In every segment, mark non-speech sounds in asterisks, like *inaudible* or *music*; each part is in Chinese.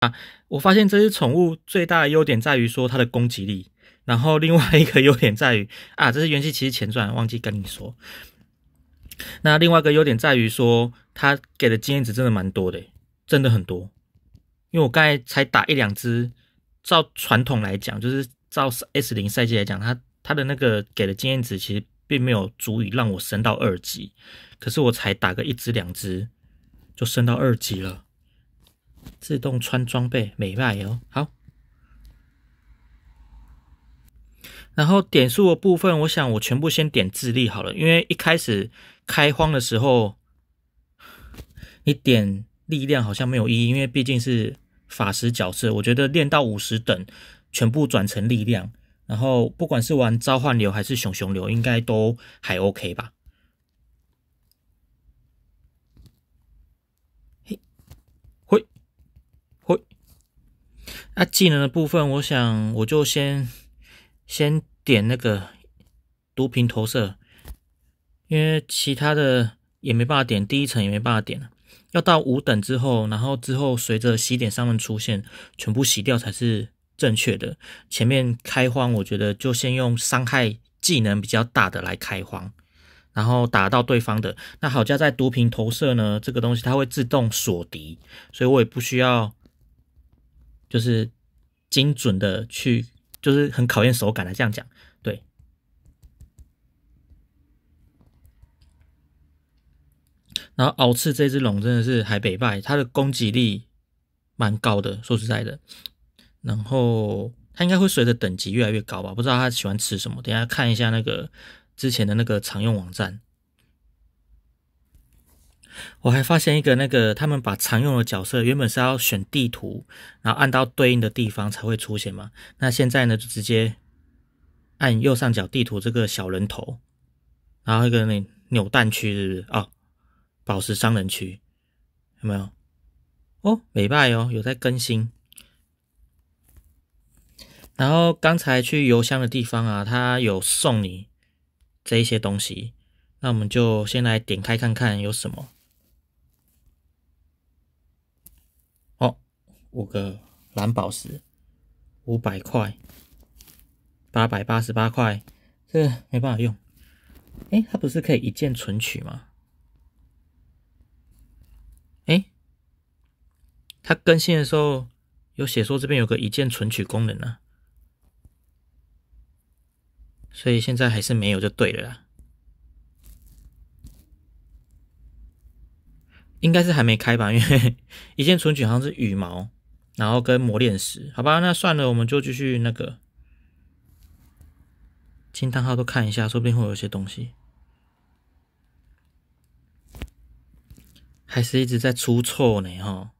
啊！我发现这只宠物最大的优点在于说它的攻击力，然后另外一个优点在于啊，这是元气骑士前传忘记跟你说。那另外一个优点在于说，它给的经验值真的蛮多的，真的很多。因为我刚才才打一两只，照传统来讲，就是照 S 零赛季来讲，它它的那个给的经验值其实并没有足以让我升到二级，可是我才打个一只两只就升到二级了。自动穿装备，美败哦，好。然后点数的部分，我想我全部先点智力好了，因为一开始开荒的时候，你点力量好像没有意义，因为毕竟是法师角色，我觉得练到五十等，全部转成力量，然后不管是玩召唤流还是熊熊流，应该都还 OK 吧。那技能的部分，我想我就先先点那个毒屏投射，因为其他的也没办法点，第一层也没办法点，要到五等之后，然后之后随着洗点上面出现，全部洗掉才是正确的。前面开荒，我觉得就先用伤害技能比较大的来开荒，然后打到对方的。那好，加在毒屏投射呢这个东西，它会自动锁敌，所以我也不需要。就是精准的去，就是很考验手感的，这样讲，对。然后鳌刺这只龙真的是海北败，它的攻击力蛮高的，说实在的。然后它应该会随着等级越来越高吧，不知道它喜欢吃什么。等下看一下那个之前的那个常用网站。我还发现一个，那个他们把常用的角色原本是要选地图，然后按到对应的地方才会出现嘛。那现在呢，就直接按右上角地图这个小人头，然后一个那扭蛋区是不是？哦，宝石商人区有没有？哦，美拜哦有在更新。然后刚才去邮箱的地方啊，他有送你这一些东西，那我们就先来点开看看有什么。五个蓝宝石，五百块，八百八十八块，这没办法用。哎，它不是可以一键存取吗？哎，它更新的时候有写说这边有个一键存取功能呢，所以现在还是没有就对了。应该是还没开吧，因为 *laughs* 一键存取好像是羽毛。然后跟磨练石，好吧，那算了，我们就继续那个清叹号都看一下，说不定会有些东西。还是一直在出错呢，哈。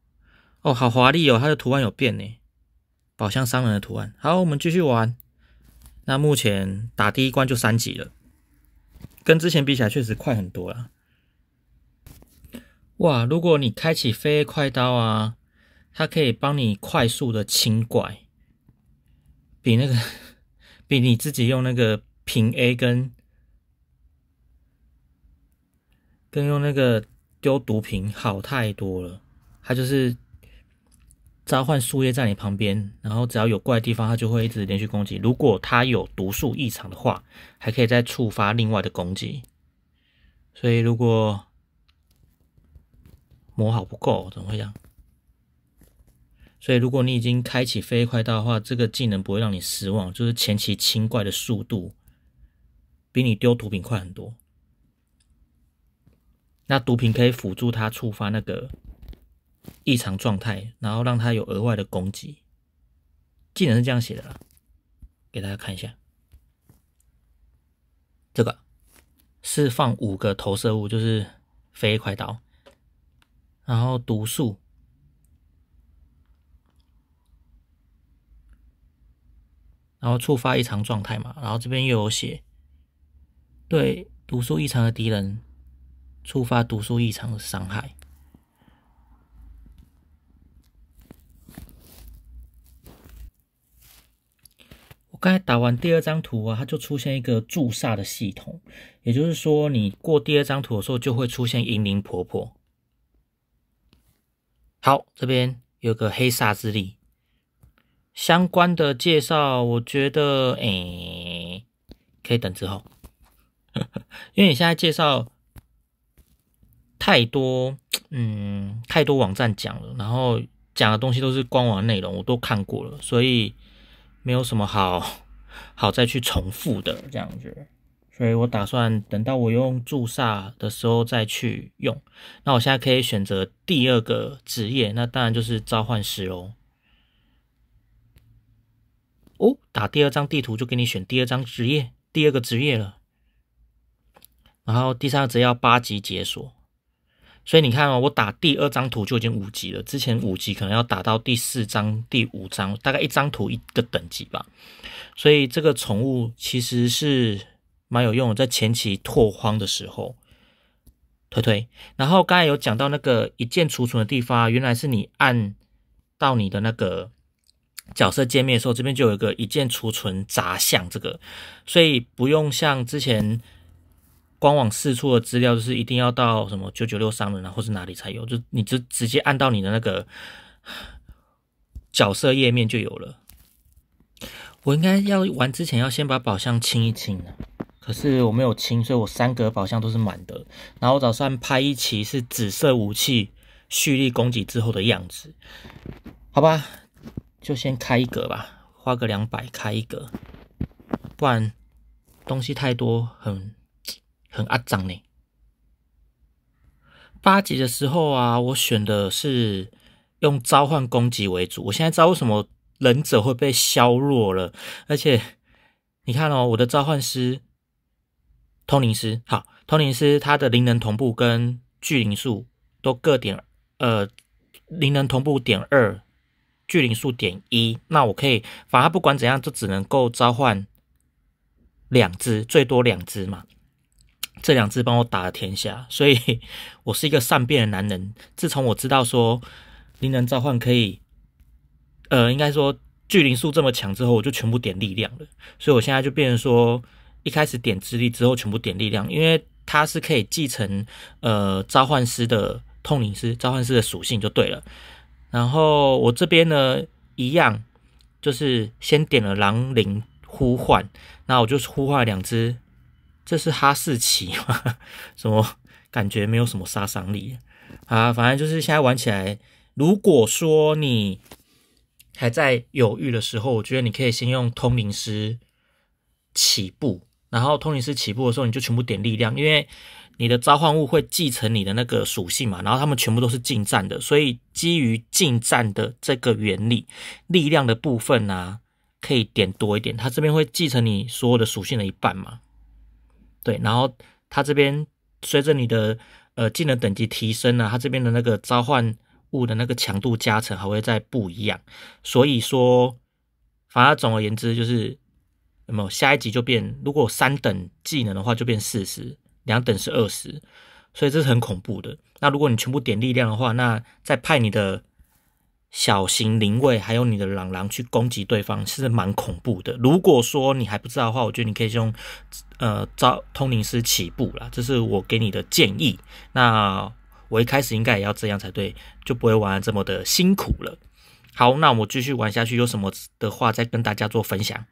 哦，好华丽哦，它的图案有变呢，宝箱商人的图案。好，我们继续玩。那目前打第一关就三级了，跟之前比起来确实快很多了。哇，如果你开启飞快刀啊。它可以帮你快速的清怪，比那个比你自己用那个平 A 跟跟用那个丢毒瓶好太多了。它就是召唤树叶在你旁边，然后只要有怪的地方，它就会一直连续攻击。如果它有毒素异常的话，还可以再触发另外的攻击。所以如果磨好不够，怎么会这样？所以，如果你已经开启飞快刀的话，这个技能不会让你失望。就是前期清怪的速度比你丢毒品快很多。那毒品可以辅助他触发那个异常状态，然后让他有额外的攻击。技能是这样写的啦，给大家看一下。这个释放五个投射物，就是飞快刀，然后毒素。然后触发异常状态嘛，然后这边又有写对毒素异常的敌人触发毒素异常的伤害。我刚才打完第二张图啊，它就出现一个驻煞的系统，也就是说你过第二张图的时候就会出现银铃婆婆。好，这边有个黑煞之力。相关的介绍，我觉得诶，可以等之后，*laughs* 因为你现在介绍太多，嗯，太多网站讲了，然后讲的东西都是官网内容，我都看过了，所以没有什么好好再去重复的这样子，所以我打算等到我用铸煞的时候再去用。那我现在可以选择第二个职业，那当然就是召唤师隆。哦，打第二张地图就给你选第二张职业，第二个职业了。然后第三个职业要八级解锁，所以你看哦，我打第二张图就已经五级了，之前五级可能要打到第四张、第五张，大概一张图一个等级吧。所以这个宠物其实是蛮有用的，在前期拓荒的时候推推。然后刚才有讲到那个一键储存的地方，原来是你按到你的那个。角色界面的时候，这边就有一个一键储存杂项，这个，所以不用像之前官网四处的资料，就是一定要到什么九九六商人啊，或是哪里才有，就你就直接按到你的那个角色页面就有了。我应该要玩之前要先把宝箱清一清可是我没有清，所以我三格宝箱都是满的。然后我打算拍一期是紫色武器蓄力攻击之后的样子，好吧。就先开一个吧，花个两百开一个，不然东西太多，很很阿脏呢。八级的时候啊，我选的是用召唤攻击为主。我现在知道为什么忍者会被削弱了，而且你看哦，我的召唤师、通灵师，好，通灵师他的灵能同步跟聚灵术都各点，呃，灵能同步点二。巨灵数点一，那我可以，反而不管怎样，就只能够召唤两只，最多两只嘛。这两只帮我打了天下，所以 *laughs* 我是一个善变的男人。自从我知道说灵能召唤可以，呃，应该说巨灵数这么强之后，我就全部点力量了。所以我现在就变成说，一开始点智力之后，全部点力量，因为它是可以继承呃召唤师的通灵师召唤师的属性就对了。然后我这边呢，一样，就是先点了狼灵呼唤，那我就呼唤两只，这是哈士奇吗？什 *laughs* 么感觉没有什么杀伤力啊，反正就是现在玩起来，如果说你还在犹豫的时候，我觉得你可以先用通灵师起步，然后通灵师起步的时候你就全部点力量，因为。你的召唤物会继承你的那个属性嘛，然后他们全部都是近战的，所以基于近战的这个原理，力量的部分啊，可以点多一点。他这边会继承你所有的属性的一半嘛，对，然后他这边随着你的呃技能等级提升呢，他这边的那个召唤物的那个强度加成还会再不一样。所以说，反而总而言之就是，没有下一级就变，如果三等技能的话就变四十。两等是二十，所以这是很恐怖的。那如果你全部点力量的话，那再派你的小型灵位还有你的狼狼去攻击对方是蛮恐怖的。如果说你还不知道的话，我觉得你可以用呃招通灵师起步啦，这是我给你的建议。那我一开始应该也要这样才对，就不会玩这么的辛苦了。好，那我继续玩下去，有什么的话再跟大家做分享。